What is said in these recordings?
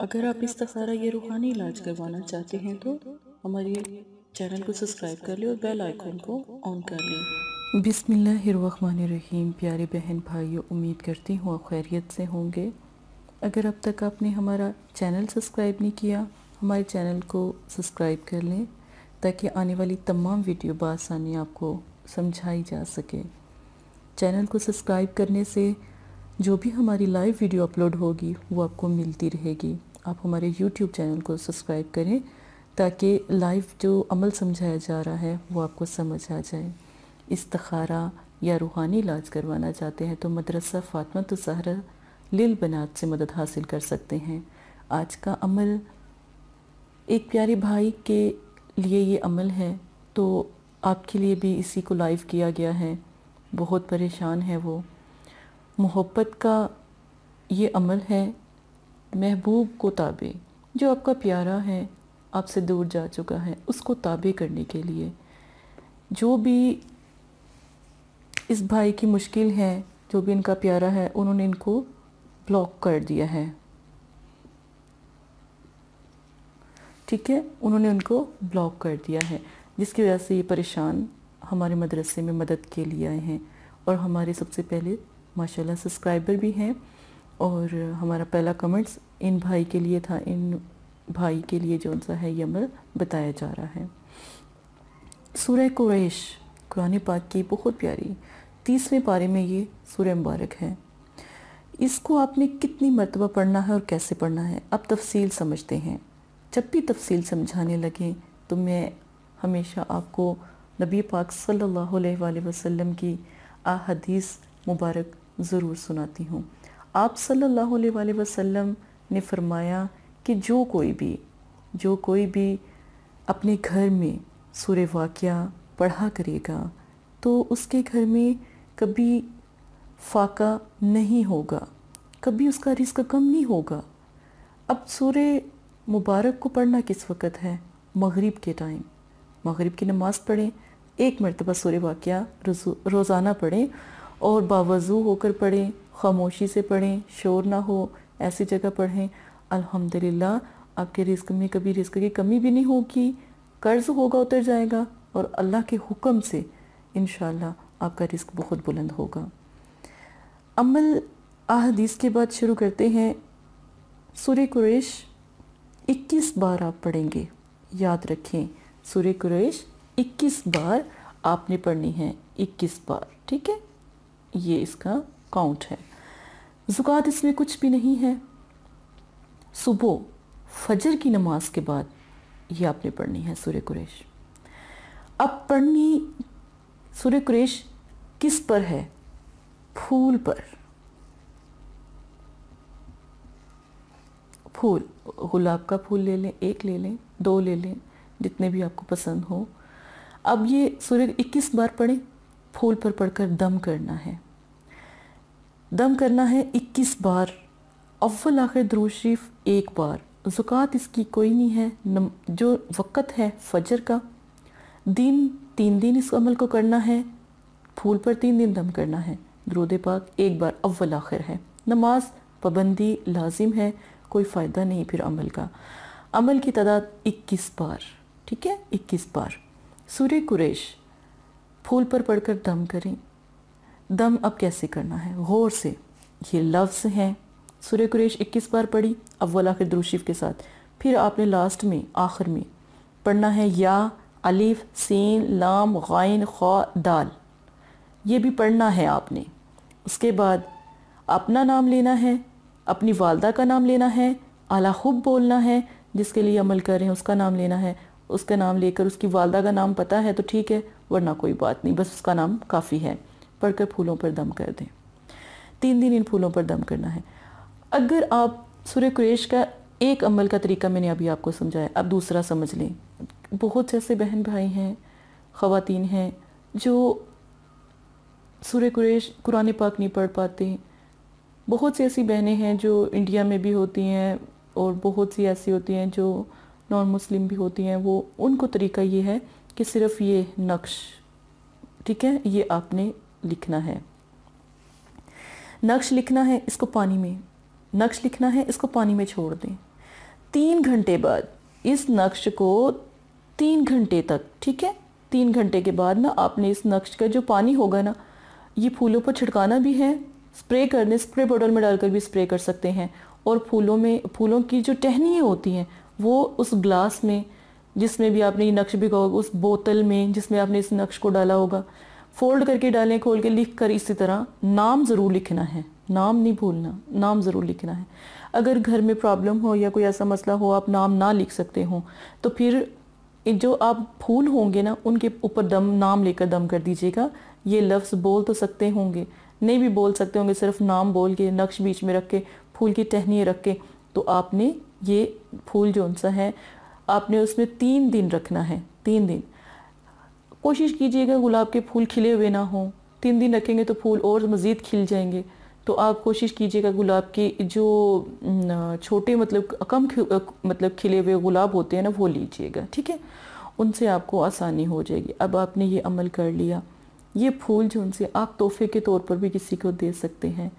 अगर आप इस तखारा ये रूहानी इलाज करवाना चाहते हैं तो हमारे चैनल को सब्सक्राइब कर लें और बेल आइकन को ऑन कर लें रहीम प्यारे बहन भाइयों उम्मीद करती हूँ आप खैरियत से होंगे अगर अब तक आपने हमारा चैनल सब्सक्राइब नहीं किया हमारे चैनल को सब्सक्राइब कर लें ताकि आने वाली तमाम वीडियो बसानी आपको समझाई जा सके चैनल को सब्सक्राइब करने से जो भी हमारी लाइव वीडियो अपलोड होगी वो आपको मिलती रहेगी आप हमारे यूट्यूब चैनल को सब्सक्राइब करें ताकि लाइव जो अमल समझाया जा रहा है वो आपको समझ आ जाए इस्तखारा या रूहानी इलाज करवाना चाहते हैं तो मदरसा फ़ातमा तो सहरा लिल बनात से मदद हासिल कर सकते हैं आज का अमल एक प्यारे भाई के लिए ये अमल है तो आपके लिए भी इसी को लाइव किया गया है बहुत परेशान है वो मोहब्बत का ये अमल है महबूब को ताबे जो आपका प्यारा है आपसे दूर जा चुका है उसको ताबे करने के लिए जो भी इस भाई की मुश्किल है जो भी इनका प्यारा है उन्होंने इनको ब्लॉक कर दिया है ठीक है उन्होंने उनको ब्लॉक कर दिया है जिसकी वजह से ये परेशान हमारे मदरसे में मदद के लिए आए हैं और हमारे सबसे पहले माशाल्लाह सब्सक्राइबर भी हैं और हमारा पहला कमेंट्स इन भाई के लिए था इन भाई के लिए जो सा है यह अमल बताया जा रहा है सूर्य कुरैश कुरान पाक की बहुत प्यारी तीसवें पारे में ये सूर्य मुबारक है इसको आपने कितनी मरतबा पढ़ना है और कैसे पढ़ना है अब तफसील समझते हैं जब भी तफसील समझाने लगें तो मैं हमेशा आपको नबी पाक सल्लल्लाहु अलैहि वसल्लम की अदीस मुबारक ज़रूर सुनाती हूँ आप सल्लल्लाहु अलैहि वसल्लम ने फरमाया कि जो कोई भी जो कोई भी अपने घर में सूर वाक़ पढ़ा करेगा तो उसके घर में कभी फाका नहीं होगा कभी उसका रिस्क कम नहीं होगा अब सूर्य मुबारक को पढ़ना किस वक़्त है मगरिब के टाइम मगरिब की नमाज़ पढ़ें एक मरतबा सूर वाक़ रोज़ाना पढ़ें और बावजू होकर पढ़ें खामोशी से पढ़ें शोर ना हो ऐसी जगह पढ़ें अल्हम्दुलिल्लाह आपके रिस्क में कभी रिस्क की कमी भी नहीं होगी कर्ज़ होगा उतर जाएगा और अल्लाह के हुक्म से इन आपका रिस्क बहुत बुलंद होगा अमल अहदीस के बाद शुरू करते हैं सूर्य कुरैश 21 बार आप पढ़ेंगे याद रखें सूर्य कुरैश 21 बार आपने पढ़नी है 21 बार ठीक है ये इसका काउंट है ज़ुकात इसमें कुछ भी नहीं है सुबह फजर की नमाज के बाद ये आपने पढ़नी है सूर्य कुरेश अब पढ़नी सूर्य कुरेश किस पर है फूल पर फूल गुलाब का फूल ले लें एक ले लें दो ले लें जितने भी आपको पसंद हो अब ये सूर्य 21 बार पढ़ें फूल पर पढ़कर दम करना है दम करना है इक्कीस बार अव्वल आखिर दरूज शरीफ एक बार जुकात इसकी कोई नहीं है नम, जो वक़्त है फजर का दिन तीन दिन इस अमल को करना है फूल पर तीन दिन दम करना है दरूद पाक एक बार अव्वल आखिर है नमाज पाबंदी लाजिम है कोई फ़ायदा नहीं फिर अमल का अमल की तादाद इक्कीस बार ठीक है इक्कीस बार सूर्य कुरेश फूल पर पढ़कर दम करें दम अब कैसे करना है गौर से ये लफ्ज़ हैं सूर्य कुरेश इक्कीस बार पढ़ी अव्वल आखिर द्रुशिफ के साथ फिर आपने लास्ट में आखिर में पढ़ना है या अलिफ सीन लाम गाइन खा दाल ये भी पढ़ना है आपने उसके बाद अपना नाम लेना है अपनी वालदा का नाम लेना है आला खुब बोलना है जिसके लिए अमल कर रहे हैं उसका नाम लेना है उसका नाम लेकर उसकी वालदा का नाम पता है तो ठीक है वरना कोई बात नहीं बस उसका नाम काफ़ी है पढ़कर फूलों पर दम कर दें तीन दिन इन फूलों पर दम करना है अगर आप सूर्य कुरेश का एक अमल का तरीका मैंने अभी आपको समझाया अब दूसरा समझ लें बहुत जैसे बहन भाई हैं खातन हैं जो सूर्य कुरेश कुरान पाक नहीं पढ़ पाते बहुत सी ऐसी बहनें हैं जो इंडिया में भी होती हैं और बहुत सी ऐसी होती हैं जो नॉन मुस्लिम भी होती हैं वो उनको तरीका ये है कि सिर्फ ये नक्श ठीक है ये आपने लिखना है नक्श लिखना है इसको पानी में नक्श लिखना है इसको पानी में छोड़ दें तीन घंटे बाद इस नक्श को तीन घंटे तक ठीक है तीन घंटे के बाद ना आपने इस नक्श का जो पानी होगा ना ये फूलों पर छिड़काना भी है स्प्रे करने स्प्रे बॉटल में डालकर भी स्प्रे कर सकते हैं और फूलों में फूलों की जो टहनियाँ होती हैं वो उस ग्लास में जिसमें भी आपने ये नक्श बिका होगा उस बोतल में जिसमें आपने इस नक्श को डाला होगा फोल्ड करके डालें खोल के लिख कर इसी तरह नाम ज़रूर लिखना है नाम नहीं भूलना नाम ज़रूर लिखना है अगर घर में प्रॉब्लम हो या कोई ऐसा मसला हो आप नाम ना लिख सकते हो तो फिर जो आप फूल होंगे ना उनके ऊपर दम नाम लेकर दम कर दीजिएगा ये लफ्ज़ बोल तो सकते होंगे नहीं भी बोल सकते होंगे सिर्फ नाम बोल के नक्श बीच में रख के फूल की टहनी रख के तो आपने ये फूल जो सा है आपने उसमें तीन दिन रखना है तीन दिन कोशिश कीजिएगा गुलाब के फूल खिले हुए ना हों तीन दिन रखेंगे तो फूल और मज़ीद खिल जाएंगे तो आप कोशिश कीजिएगा गुलाब के जो छोटे मतलब कम मतलब खिले हुए गुलाब होते हैं ना वो लीजिएगा ठीक है उनसे आपको आसानी हो जाएगी अब आपने ये अमल कर लिया ये फूल जो उनसे आप तोहफे के तौर पर भी किसी को दे सकते हैं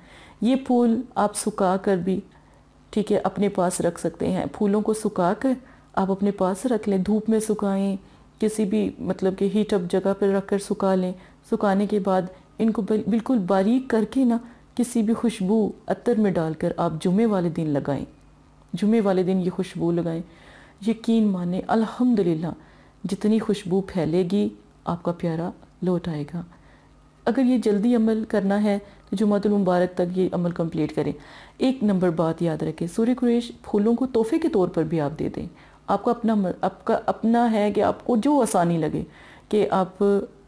ये फूल आप सुखा कर भी ठीक है अपने पास रख सकते हैं फूलों को सुखा कर आप अपने पास रख लें धूप में सुखाएं किसी भी मतलब कि हीट अप जगह पर रख कर सुखा लें सुखाने के बाद इनको बिल्कुल बारीक करके ना किसी भी खुशबू अतर में डालकर आप जुमे वाले दिन लगाएं जुमे वाले दिन ये खुशबू लगाएं यकीन माने अल्हम्दुलिल्लाह जितनी खुशबू फैलेगी आपका प्यारा लौट आएगा अगर ये जल्दी अमल करना है तो जुमातुल मुबारक तक ये अमल कंप्लीट करें एक नंबर बात याद रखें सूर्य कुरेश फूलों को तोहफे के तौर पर भी आप दे दें आपका अपना आपका अपना है कि आपको जो आसानी लगे कि आप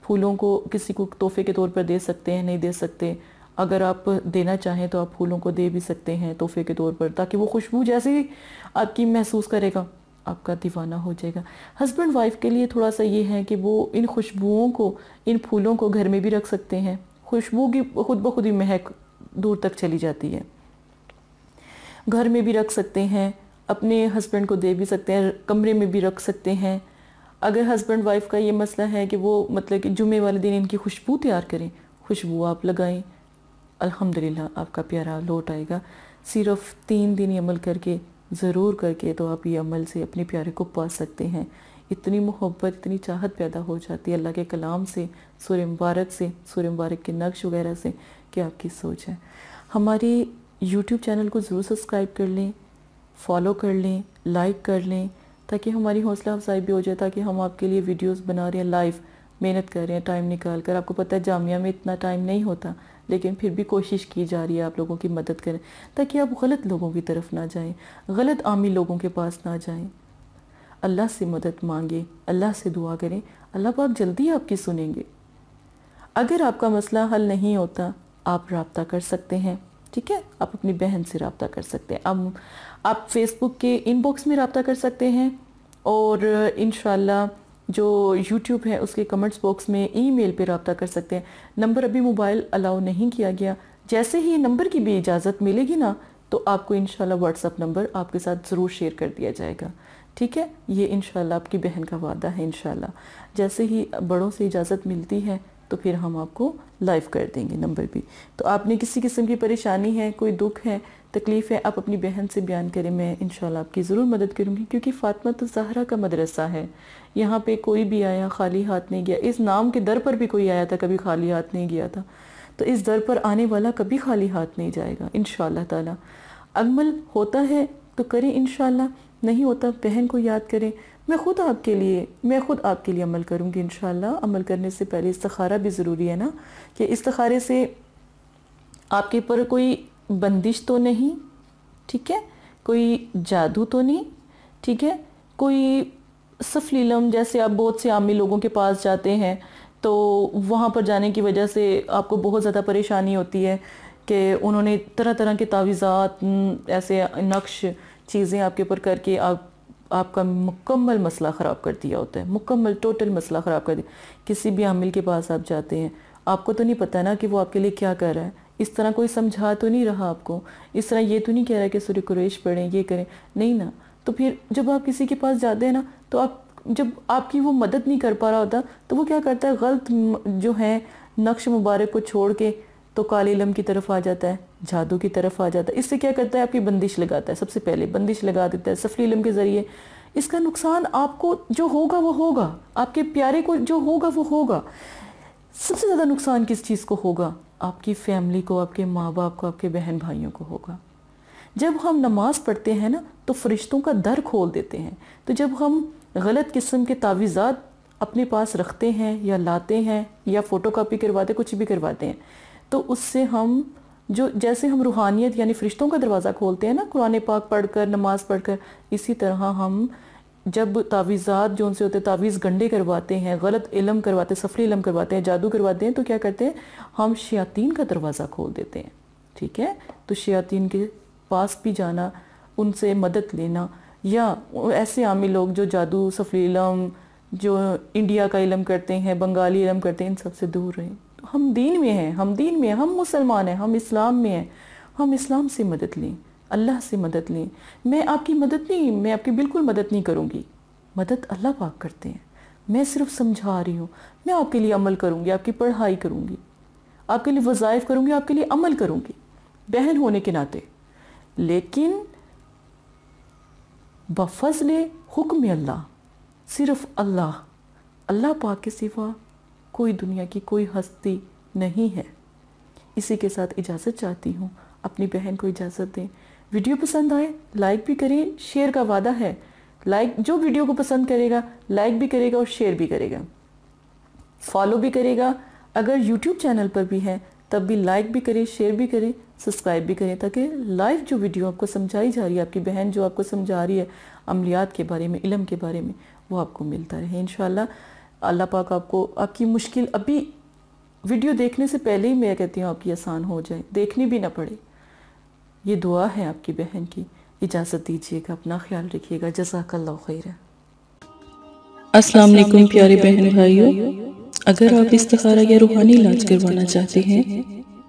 फूलों को किसी को तोहफे के तौर पर दे सकते हैं नहीं दे सकते अगर आप देना चाहें तो आप फूलों को दे भी सकते हैं तोहफे के तौर पर ताकि वो खुशबू जैसे ही आपकी महसूस करेगा आपका दीवाना हो जाएगा हस्बैंड वाइफ के लिए थोड़ा सा ये है कि वो इन खुशबुओं को इन फूलों को घर में भी रख सकते हैं खुशबू की खुद ब खुद ही महक दूर तक चली जाती है घर में भी रख सकते हैं अपने हस्बैंड को दे भी सकते हैं कमरे में भी रख सकते हैं अगर हस्बैंड वाइफ का ये मसला है कि वो मतलब कि जुमे वाले दिन इनकी खुशबू तैयार करें खुशबू आप लगाएं अल्हम्दुलिल्लाह आपका प्यारा लौट आएगा सिर्फ तीन दिन ये अमल करके ज़रूर करके तो आप ये अमल से अपने प्यारे को पा सकते हैं इतनी मोहब्बत इतनी चाहत पैदा हो जाती है अल्लाह के कलाम से सूर्य मुबारक से सूर्य मुबारक के नक्श वगैरह से कि आपकी सोच है हमारे यूट्यूब चैनल को ज़रूर सब्सक्राइब कर लें फॉलो कर लें लाइक कर लें ताकि हमारी हौसला अफजाई भी हो जाए ताकि हम आपके लिए वीडियोस बना रहे हैं लाइव मेहनत कर रहे हैं टाइम निकाल कर आपको पता है जामिया में इतना टाइम नहीं होता लेकिन फिर भी कोशिश की जा रही है आप लोगों की मदद करें ताकि आप गलत लोगों की तरफ ना जाएं गलत आमी लोगों के पास ना जाएं अल्लाह से मदद मांगें अल्लाह से दुआ करें अल्लाह पाक जल्दी आपकी सुनेंगे अगर आपका मसला हल नहीं होता आप रबता कर सकते हैं ठीक है आप अपनी बहन से रबता कर सकते हैं अब आप फेसबुक के इनबॉक्स में रबता कर सकते हैं और इन जो यूट्यूब है उसके कमेंट्स बॉक्स में ईमेल पे पर कर सकते हैं नंबर अभी मोबाइल अलाउ नहीं किया गया जैसे ही नंबर की भी इजाज़त मिलेगी ना तो आपको इन व्हाट्सअप नंबर आपके साथ ज़रूर शेयर कर दिया जाएगा ठीक है ये इन आपकी बहन का वादा है इन जैसे ही बड़ों से इजाज़त मिलती है तो फिर हम आपको लाइव कर देंगे नंबर भी तो आपने किसी किस्म की परेशानी है कोई दुख है तकलीफ़ है आप अपनी बहन से बयान करें मैं इन आपकी ज़रूर मदद करूँगी क्योंकि फ़ातमा तो जहरा का मदरसा है यहाँ पे कोई भी आया खाली हाथ नहीं गया इस नाम के दर पर भी कोई आया था कभी खाली हाथ नहीं गया था तो इस दर पर आने वाला कभी खाली हाथ नहीं जाएगा इन ताला अमल होता है तो करें इन नहीं होता बहन को याद करें मैं ख़ुद आपके लिए मैं ख़ुद आपके लिए अमल करूँगी इन अमल करने से पहले इस्तखारा भी ज़रूरी है ना कि इस्तखारे से आपके ऊपर कोई बंदिश तो नहीं ठीक है कोई जादू तो नहीं ठीक है कोई सफलीलम जैसे आप बहुत से आमी लोगों के पास जाते हैं तो वहाँ पर जाने की वजह से आपको बहुत ज़्यादा परेशानी होती है कि उन्होंने तरह तरह के तावीज़ात ऐसे नक्श चीज़ें आपके ऊपर करके आप आपका मुकम्मल मसला ख़राब कर दिया होता है मुकम्मल टोटल मसला ख़राब कर दिया किसी भी हामिल के पास आप जाते हैं आपको तो नहीं पता ना कि वो आपके लिए क्या कर रहा है इस तरह कोई समझा तो नहीं रहा आपको इस तरह ये तो नहीं कह रहा कि सूर्य कुरेश पढ़ें ये करें नहीं ना तो फिर जब आप किसी के पास जाते हैं ना तो आप जब आपकी वो मदद नहीं कर पा रहा होता तो वो क्या करता है गलत जो है नक्श मुबारक को छोड़ के तो काले इलम की तरफ आ जाता है जादू की तरफ आ जाता है इससे क्या करता है आपकी बंदिश लगाता है सबसे पहले बंदिश लगा देता है सफ़ी इलम के ज़रिए इसका नुकसान आपको जो होगा वो होगा आपके प्यारे को जो होगा वो होगा सबसे ज़्यादा नुकसान किस चीज़ को होगा आपकी फैमिली को आपके माँ बाप को आपके बहन भाइयों को होगा जब हम नमाज़ पढ़ते हैं ना तो फरिश्तों का दर खोल देते हैं तो जब हम गलत किस्म के तावीज़ात अपने पास रखते हैं या लाते हैं या फ़ोटो कापी करवाते कुछ भी करवाते हैं तो उससे हम जो जैसे हम रूहानियत यानी फ़रिश्तों का दरवाज़ा खोलते हैं ना कुरान पाक पढ़ कर नमाज़ पढ़ कर इसी तरह हम जब तावीज़ात जो उनसे होते हैं तावीज़ गंडे करवाते हैं गलत इलम करवाते हैं सफरी इलम करवाते हैं जादू करवाते हैं तो क्या करते हैं हम शयातीन का दरवाज़ा खोल देते हैं ठीक है तो शयातीन के पास भी जाना उनसे मदद लेना या ऐसे आमी लोग जो जादू सफरी इलम जो इंडिया का इलम करते हैं बंगाली इलम करते हैं इन सबसे दूर रहें हम दीन में हैं हम दीन में हैं हम मुसलमान हैं हम इस्लाम में हैं हम इस्लाम से मदद लें अल्लाह से मदद लें मैं आपकी मदद नहीं मैं आपकी बिल्कुल मदद नहीं करूँगी मदद अल्लाह पाक करते हैं मैं सिर्फ समझा रही हूँ मैं आपके लिए अमल करूँगी आपकी पढ़ाई करूँगी आपके लिए वज़ाइफ करूँगी आपके लिए अमल करूँगी बहन होने के नाते लेकिन बफजल हुक्म अल्लाह सिर्फ अल्लाह अल्लाह पाक के सिवा कोई दुनिया की कोई हस्ती नहीं है इसी के साथ इजाज़त चाहती हूँ अपनी बहन को इजाज़त दें वीडियो पसंद आए लाइक भी करें शेयर का वादा है लाइक जो वीडियो को पसंद करेगा लाइक भी करेगा और शेयर भी करेगा फॉलो भी करेगा अगर यूट्यूब चैनल पर भी है तब भी लाइक भी करें शेयर भी करें सब्सक्राइब भी करें ताकि लाइव जो वीडियो आपको समझाई जा रही है आपकी बहन जो आपको समझा रही है अमलियात के बारे में इलम के बारे में वो आपको मिलता रहे इन अल्लाह पाक आपको आपकी मुश्किल अभी वीडियो देखने से पहले ही मैं कहती हूँ आपकी आसान हो जाए देखनी भी ना पड़े ये दुआ है आपकी बहन की इजाज़त दीजिएगा अपना ख्याल रखिएगा जजाकल्ला खैर अस्सलाम वालेकुम प्यारे बहन भाइयों अगर आप इस या रूहानी इलाज करवाना चाहते हैं